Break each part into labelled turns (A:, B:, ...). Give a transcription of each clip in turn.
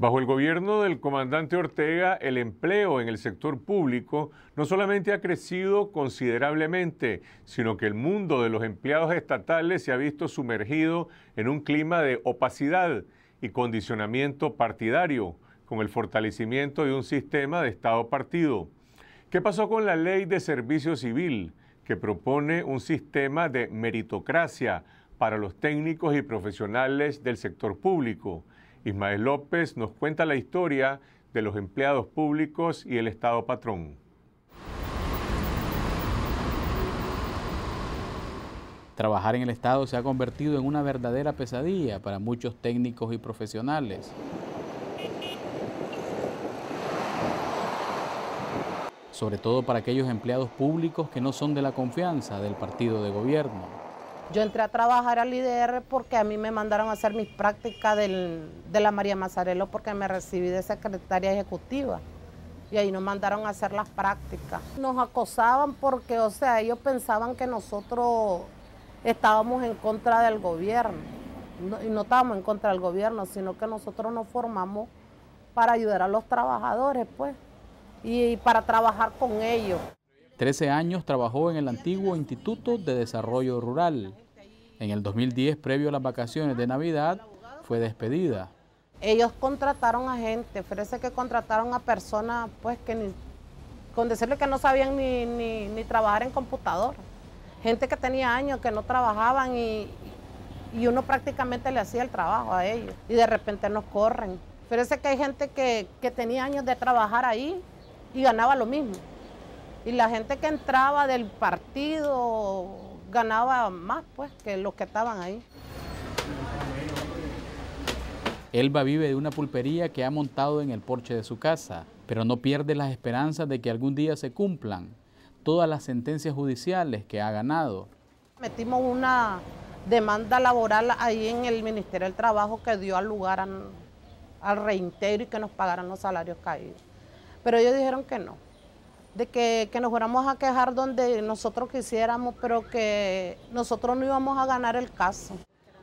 A: Bajo el gobierno del comandante Ortega, el empleo en el sector público no solamente ha crecido considerablemente, sino que el mundo de los empleados estatales se ha visto sumergido en un clima de opacidad y condicionamiento partidario, con el fortalecimiento de un sistema de Estado partido. ¿Qué pasó con la ley de servicio civil? que propone un sistema de meritocracia para los técnicos y profesionales del sector público. Ismael López nos cuenta la historia de los empleados públicos y el Estado patrón.
B: Trabajar en el Estado se ha convertido en una verdadera pesadilla para muchos técnicos y profesionales. sobre todo para aquellos empleados públicos que no son de la confianza del partido de gobierno.
C: Yo entré a trabajar al IDR porque a mí me mandaron a hacer mis prácticas de la María Mazzarello porque me recibí de secretaria ejecutiva y ahí nos mandaron a hacer las prácticas. Nos acosaban porque, o sea, ellos pensaban que nosotros estábamos en contra del gobierno. y no estábamos en contra del gobierno, sino que nosotros nos formamos para ayudar a los trabajadores, pues y para trabajar con ellos.
B: Trece años trabajó en el antiguo Instituto de Desarrollo Rural. En el 2010, previo a las vacaciones de Navidad, fue despedida.
C: Ellos contrataron a gente, parece que contrataron a personas pues que con decirle que no sabían ni, trabajar en computador. Gente que tenía años que no trabajaban y, y uno prácticamente le hacía el trabajo a ellos. Y de repente nos corren. Parece que hay gente que, que tenía años de trabajar ahí y ganaba lo mismo. Y la gente que entraba del partido ganaba más pues que los que estaban ahí.
B: Elba vive de una pulpería que ha montado en el porche de su casa, pero no pierde las esperanzas de que algún día se cumplan todas las sentencias judiciales que ha ganado.
C: Metimos una demanda laboral ahí en el Ministerio del Trabajo que dio al lugar al reintegro y que nos pagaran los salarios caídos. Pero ellos dijeron que no, de que, nos fuéramos a quejar donde nosotros quisiéramos, pero que nosotros no íbamos a ganar el caso.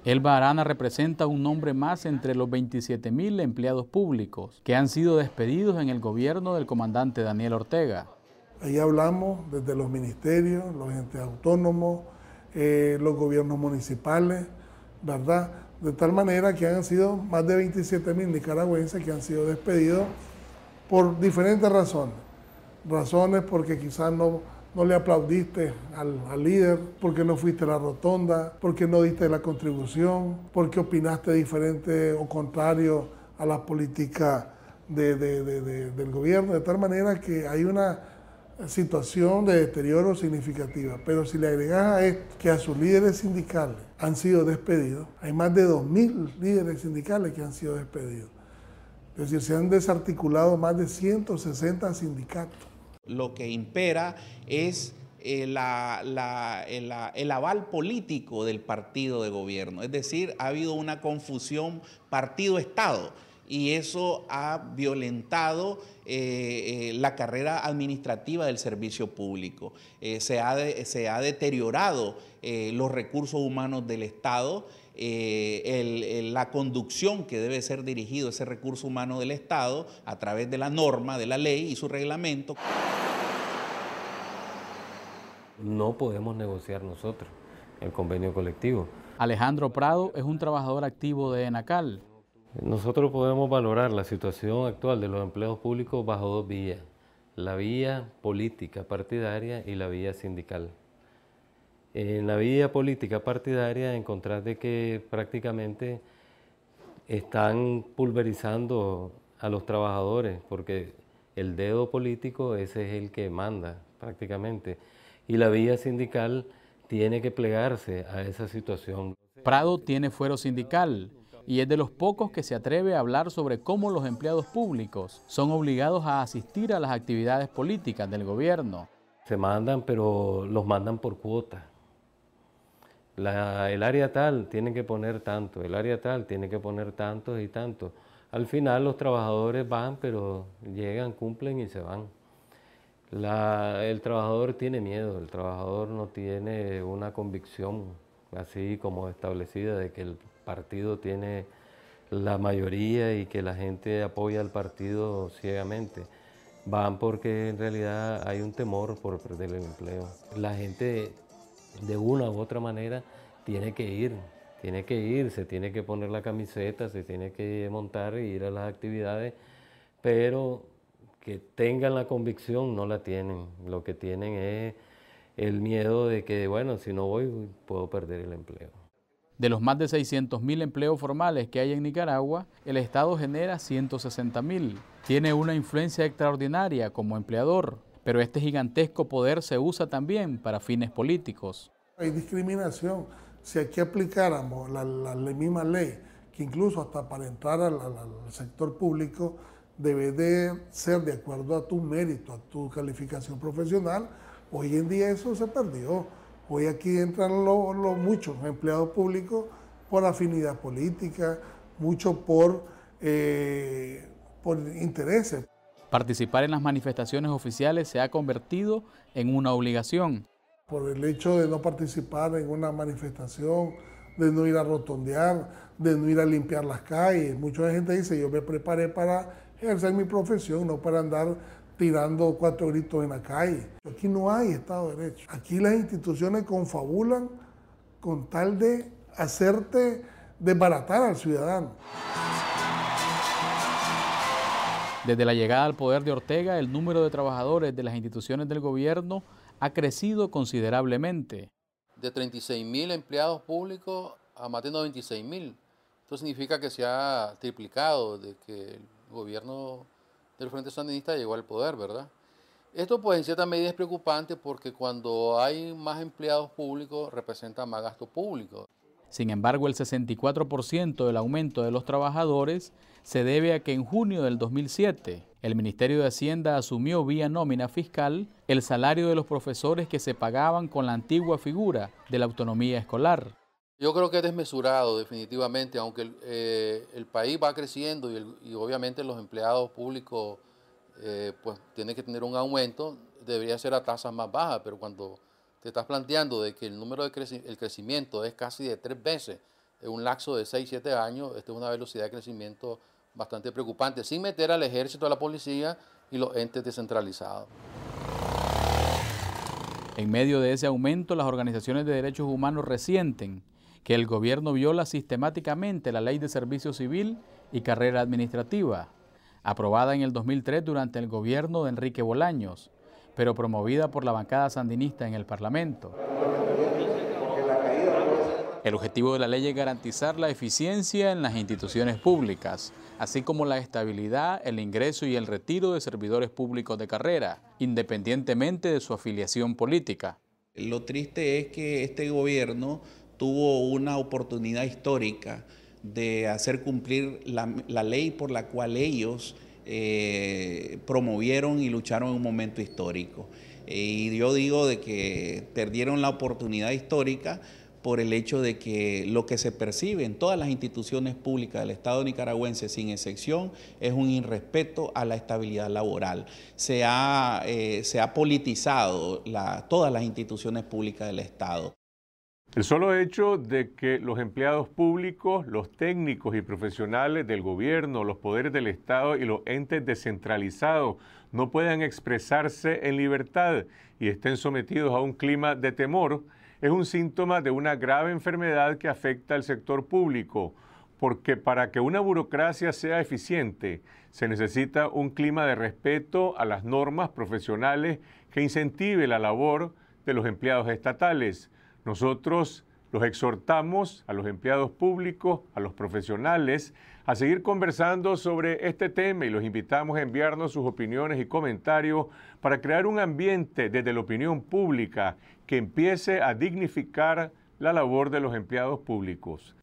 B: El barana representa un nombre más entre los 27 mil empleados públicos que han sido despedidos en el gobierno del comandante Daniel Ortega.
D: Ahí hablamos desde los ministerios, los entes autónomos, eh, los gobiernos municipales, ¿verdad? De tal manera que han sido más de 27 mil nicaragüenses que han sido despedidos por diferentes razones. Razones porque quizás no, no le aplaudiste al, líder, porque no fuiste a la rotonda, porque no diste la contribución, porque opinaste diferente o contrario a la política del gobierno, de tal manera que hay una situación de deterioro significativa. Pero si le agregas a esto que a sus líderes sindicales han sido despedidos, hay más de 2.000 líderes sindicales que han sido despedidos es decir, se han desarticulado más de 160 sindicatos.
E: Lo que impera es eh, eh, el, aval político del partido de gobierno. Es decir, ha habido una confusión partido-estado y eso ha violentado eh, la carrera administrativa del servicio público. se, ha se ha deteriorado los recursos humanos del Estado eh, la conducción que debe ser dirigido ese recurso humano del Estado a través de la norma, de la ley y su reglamento.
B: No podemos negociar nosotros el convenio colectivo. Alejandro Prado es un trabajador activo de ENACAL.
F: Nosotros podemos valorar la situación actual de los empleos públicos bajo dos vías, la vía política partidaria y la vía sindical en la vía política partidaria encontrar de que prácticamente están pulverizando a los trabajadores, porque el dedo político ese es el que manda prácticamente, y la vía sindical tiene que plegarse
B: a esa situación. Prado tiene fuero sindical y es de los pocos que se atreve a hablar sobre cómo los empleados públicos son obligados a asistir a las actividades políticas del gobierno. Se mandan, pero los mandan por cuotas
F: el área tal tiene que poner tanto, el área tal tiene que poner tantos y tantos. Al final los trabajadores van, pero llegan, cumplen y se van. el trabajador tiene miedo, el trabajador no tiene una convicción así como establecida de que el partido tiene la mayoría y que la gente apoya al partido ciegamente. Van porque en realidad hay un temor por perder el empleo. La gente de una u otra manera tiene que ir, tiene que ir, se tiene que poner la camiseta, se tiene que montar y ir a las actividades, pero que tengan la convicción no
B: la tienen, lo que tienen es el miedo de que, bueno, si no voy puedo perder el empleo. De los más de 600.000 empleos formales que hay en Nicaragua, el Estado genera 160.000. Tiene una influencia extraordinaria como empleador, pero este gigantesco poder se usa también para fines políticos.
D: Hay discriminación. Si aquí aplicáramos la, misma ley, que incluso hasta para entrar al, sector público debe de ser de acuerdo a tu mérito, a tu calificación profesional, hoy en día eso se perdió. Hoy aquí entran los muchos empleados públicos por afinidad política, mucho por eh, intereses.
B: Participar en las manifestaciones oficiales se ha convertido en una obligación.
D: Por el hecho de no participar en una manifestación, de no ir a rotondear, de no ir a limpiar las calles. Mucha gente dice, yo me preparé para ejercer mi profesión, no para andar tirando cuatro gritos en la calle. Aquí no hay Estado de Derecho. Aquí las instituciones confabulan con tal de hacerte desbaratar al ciudadano.
B: Desde la llegada al poder de Ortega, el número de trabajadores de las instituciones del gobierno ha crecido considerablemente. De 36.000 empleados públicos a más de 96.000. Esto significa que se ha triplicado desde que el gobierno del Frente Sandinista llegó al poder, ¿verdad? Esto pues en cierta medida es preocupante porque cuando hay más empleados públicos representa más gasto público. Sin embargo, el 64% del aumento de los trabajadores se debe a que en junio del 2007 el Ministerio de Hacienda asumió vía nómina fiscal el salario de los profesores que se pagaban con la antigua figura de la autonomía escolar. Yo creo que es desmesurado definitivamente, aunque el, eh, país va creciendo y, obviamente los empleados públicos eh, pues tienen que tener un aumento, debería ser a tasas más bajas, pero cuando te estás planteando de que el número de el crecimiento es casi de tres veces en un lapso de 6, 7 años, esta es una velocidad de crecimiento bastante preocupante, sin meter al ejército, a la policía y los entes descentralizados. En medio de ese aumento, las organizaciones de derechos humanos resienten que el gobierno viola sistemáticamente la ley de servicio civil y carrera administrativa, aprobada en el 2003 durante el gobierno de Enrique Bolaños, pero promovida por la bancada sandinista en el Parlamento. El objetivo de la ley es garantizar la eficiencia en las instituciones públicas, así como la estabilidad, el ingreso y el retiro de servidores públicos de carrera,
E: independientemente de su afiliación política. Lo triste es que este gobierno tuvo una oportunidad histórica de hacer cumplir la, ley por la cual ellos eh, promovieron y lucharon en un momento histórico. Eh, y yo digo de que perdieron la oportunidad histórica por el hecho de que lo que se percibe en todas las instituciones públicas del Estado nicaragüense, sin excepción, es un irrespeto a la estabilidad laboral. Se ha, eh, se ha politizado todas las instituciones públicas del Estado. El solo
A: hecho de que los empleados públicos, los técnicos y profesionales del gobierno, los poderes del Estado y los entes descentralizados no puedan expresarse en libertad y estén sometidos a un clima de temor es un síntoma de una grave enfermedad que afecta al sector público, porque para que una burocracia sea eficiente se necesita un clima de respeto a las normas profesionales que incentive la labor de los empleados estatales nosotros los exhortamos a los empleados públicos, a los profesionales, a seguir conversando sobre este tema y los invitamos a enviarnos sus opiniones y comentarios para crear un ambiente desde la opinión pública que empiece a dignificar la labor de los empleados públicos.